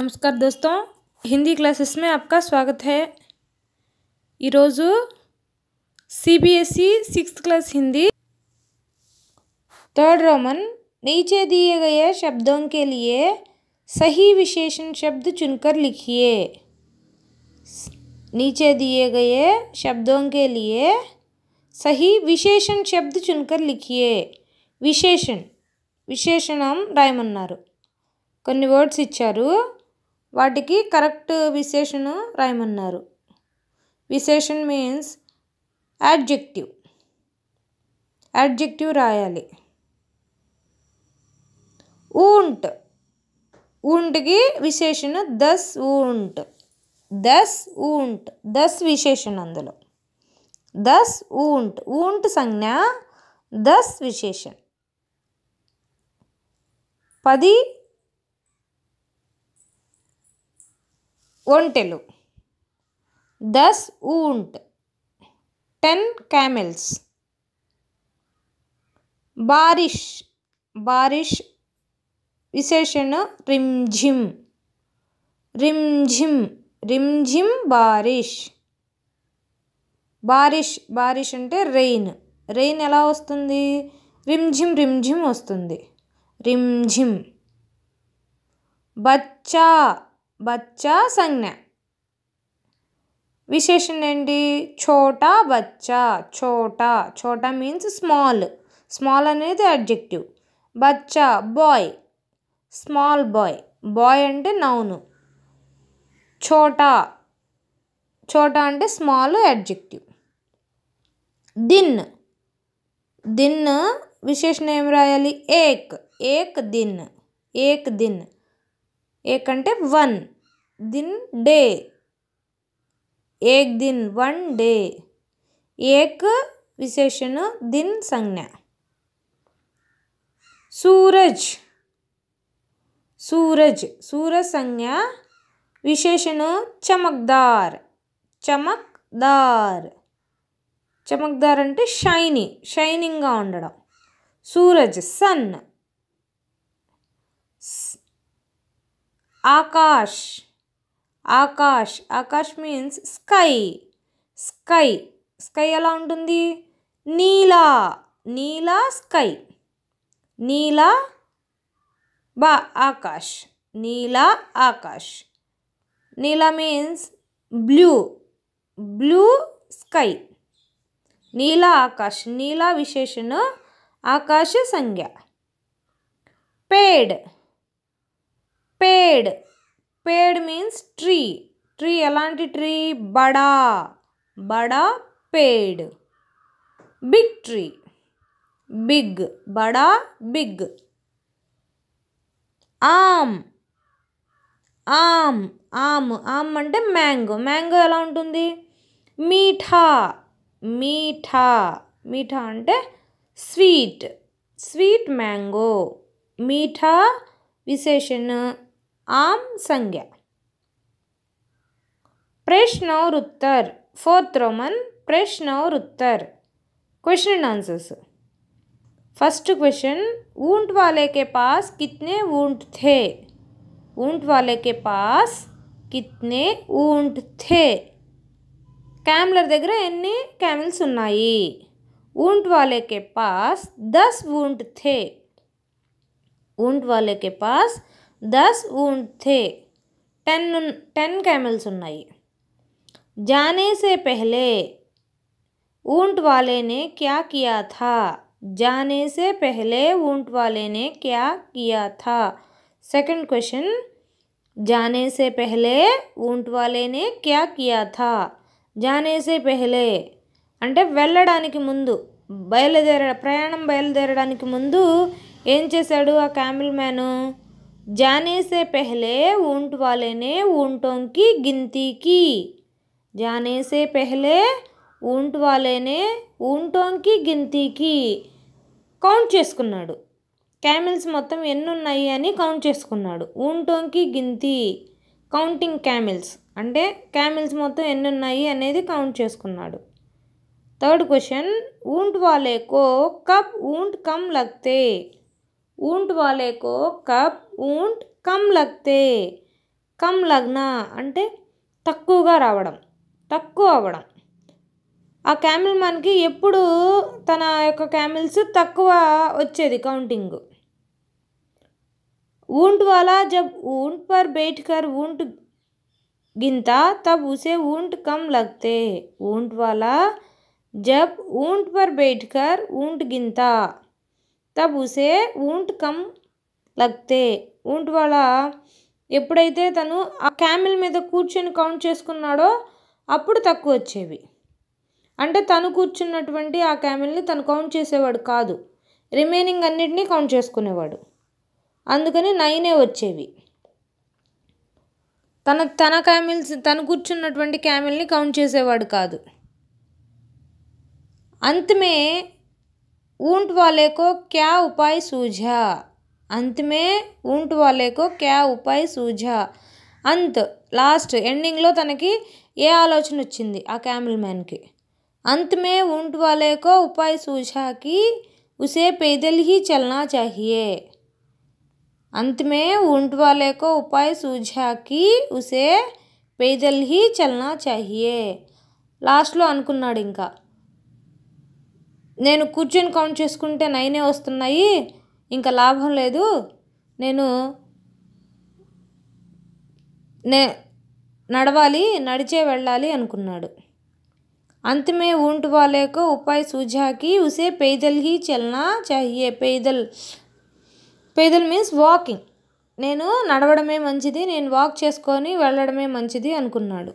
नमस्कार दोस्तों हिंदी क्लासेस में आपका स्वागत है यहजु CBSE six class Hindi third Roman नीचे दिए गए शब्दों के लिए सही विशेषण शब्द चुनकर लिखिए नीचे दिए गए शब्दों के लिए सही विशेषण शब्द चुनकर लिखिए विशेषण विशेषण रायम कोई वर्ड्स इच्छा వాటికి కరెక్ట్ విశేషణ రాయమన్నారు విశేషణ్ మీన్స్ యాడ్జెక్టివ్ యాడ్జెక్టివ్ రాయాలి ఊంట్ ఊంట్కి విశేషణ దస్ ఊంట్ దస్ ఊంట్ దస్ విశేషణ అందులో దస్ ఊంట్ ఊంట్ సంజ్ఞ దస్ విశేషణ పది ఒంటెలు దస్ ఊంట్ టెన్ క్యామెల్స్ బారిష్ బారిష్ విశేషణ రింజిమ్ రింజిమ్ రింజిమ్ బారిష్ బారిష్ బారిష్ అంటే రెయిన్ రెయిన్ ఎలా వస్తుంది రింజిమ్ రింజిమ్ వస్తుంది రిమ్ఝిమ్ బచ్చా బచ్చా సంజ్ఞ విశేషణ ఏంటి చోటా బచ్చా చోటా చోటా మీన్స్ స్మాల్ స్మాల్ అనేది అడ్జెక్టివ్ బచ్చా బాయ్ స్మాల్ బాయ్ బాయ్ అంటే నౌను చోటా చోటా అంటే స్మాల్ అడ్జెక్టివ్ దిన్ దిన్ విశేషణ ఏం రాయాలి ఏక్ ఏక్ దిన్ ఏక్ దిన్ ఏకంటే వన్ దిన్ డే ఏక్ దిన్ వన్ డే ఏక్ విశేషణ దిన్ సంజ్ఞ సూరజ్ సూరజ్ సూరజ్ సంజ్ఞ విశేషణ చమక్దార్ చమక్దార్ చమక్దార్ అంటే షైనింగ్ షైనింగ్గా ఉండడం సూరజ్ సన్ ఆకాష్ ఆకాష్ ఆకాష్ మీన్స్ స్కై స్కై స్కై ఎలా ఉంటుంది నీలా నీలా స్కై నీలా బా ఆకాష్ నీలా ఆకాష్ నీలా మీన్స్ బ్లూ బ్లూ స్కై నీలా ఆకాష్ నీలా విశేషణ ఆకాశ సంజ్ఞ పేడ్ పేడ్ పేడ్ మీన్స్ ట్రీ ట్రీ ఎలాంటి ట్రీ బడా బడా పేడ్ బిగ్ ట్రీ బిగ్ బడా బిగ్ ఆమ్ ఆమ్ ఆమ్ ఆమ్ అంటే మ్యాంగో మ్యాంగో ఎలా ఉంటుంది మీఠా మీఠా మీఠా అంటే స్వీట్ స్వీట్ మ్యాంగో మీఠా విశేషణ आम संज्ञा प्रश्न और उत्तर फोर्थ रोमन प्रश्न और उत्तर question and answers first question ऊंट वाले के पास कितने ऊंट थे ऊंट वाले के पास कितने ऊंट थे कैमल दर ఎన్ని कैमल्स ఉన్నాయి ऊंट वाले के पास दस ऊंट थे ऊंट वाले के पास దస్ ఊంట్ థే టెన్ టెన్ క్యామెల్స్ ఉన్నాయి జానేసే పెహలే ऊंट वाले ने क्या किया था जाने से पहले ऊंट वाले ने क्या किया था सेकंड क्वेश्चन जाने से पहले ऊंट वाले ने क्या किया था जाने से पहले అంటే వెళ్ళడానికి ముందు బయలుదేర ప్రయాణం బయలుదేరడానికి ముందు ఏం చేశాడు ఆ క్యామిల్ మ్యాను జానే సే పహలే ఊంట్ वाले ने గింతీకి జానే సే పహలే ఊంట్ से पहले గింతీకి కౌంట్ చేసుకున్నాడు క్యామిల్స్ మొత్తం ఎన్ని ఉన్నాయి అని కౌంట్ చేసుకున్నాడు ఊంటోంకి గింతి కౌంటింగ్ క్యామిల్స్ అంటే క్యామిల్స్ మొత్తం ఎన్ని ఉన్నాయి అనేది కౌంట్ చేసుకున్నాడు థర్డ్ క్వశ్చన్ ఊంట్ వాలేకో కప్ ఊంట్ కమ్ లక్తే ఊంట్ వాలేకో కప్ ఊంట్ కమ్ లగ్తే కమ్ లగ్న అంటే తక్కువగా రావడం తక్కువ అవ్వడం ఆ క్యామిల్ మనకి ఎప్పుడు తన యొక్క క్యామిల్స్ తక్కువ వచ్చేది కౌంటింగ్ ఊంట్ వాలా జబ్ ఊంట్ పర్ బేట్ కర్ ఊంట్ గింత తబ్ ఉసే ఊంట్ కమ్ లగ్తే ఊంట్ వల్ల జబ్ ఊంట్ పర్ బేట్ కర్ ఊంట్ గింత తబ్ ఉసే ఊంట్ కమ్ లగ్తే ఊంటి వాళ్ళ ఎప్పుడైతే తను ఆ క్యామిల్ మీద కూర్చొని కౌంట్ చేసుకున్నాడో అప్పుడు తక్కువ వచ్చేవి అంటే తను కూర్చున్నటువంటి ఆ క్యామిల్ని తను కౌంట్ చేసేవాడు కాదు రిమైనింగ్ అన్నిటినీ కౌంట్ చేసుకునేవాడు అందుకని నైనే వచ్చేవి తన తన క్యామిల్స్ తను కూర్చున్నటువంటి క్యామిల్ని కౌంట్ చేసేవాడు కాదు అంతమే ఊంట్ వాళ్ళేకో క్యా को సూజా अंत में ऊँट वाले को ఉపాయ్ సూజా అంత్ లాస్ట్ ఎండింగ్లో తనకి ఏ ఆలోచన వచ్చింది ఆ క్యామిల్ మ్యాన్కి అంత్ మే ऊँट वाले को उपाय सूझा कि उसे पैदल ही चलना चाहिए अंत में ऊँट वाले को उपाय सूझा कि उसे లాస్ట్లో అనుకున్నాడు ఇంకా నేను కూర్చొని కౌంట్ చేసుకుంటే నైనే వస్తున్నాయి ఇంకా లాభం లేదు నేను నే నడవాలి నడిచే వెళ్ళాలి అనుకున్నాడు అంతమే ऊंट वाले को उपाय ఉసే कि उसे पैदल పేదల్ పేదల్ మీన్స్ వాకింగ్ నేను నడవడమే మంచిది నేను వాక్ చేసుకొని వెళ్ళడమే మంచిది అనుకున్నాడు